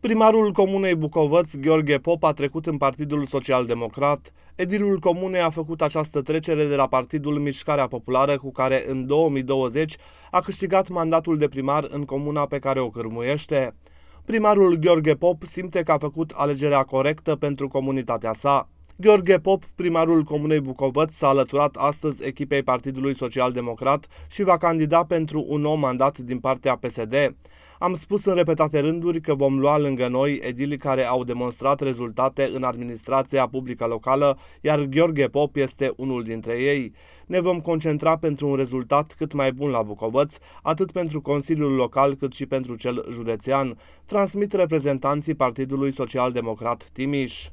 Primarul Comunei Bucovăț, Gheorghe Pop, a trecut în Partidul Social Democrat. Edilul Comunei a făcut această trecere de la Partidul Mișcarea Populară, cu care în 2020 a câștigat mandatul de primar în comuna pe care o cărmuiește. Primarul Gheorghe Pop simte că a făcut alegerea corectă pentru comunitatea sa. Gheorghe Pop, primarul Comunei Bucovăț, s-a alăturat astăzi echipei Partidului Social Democrat și va candida pentru un nou mandat din partea PSD. Am spus în repetate rânduri că vom lua lângă noi edilii care au demonstrat rezultate în administrația publică locală, iar Gheorghe Pop este unul dintre ei. Ne vom concentra pentru un rezultat cât mai bun la Bucovăț, atât pentru Consiliul Local cât și pentru cel județean, transmit reprezentanții Partidului Social Democrat Timiș.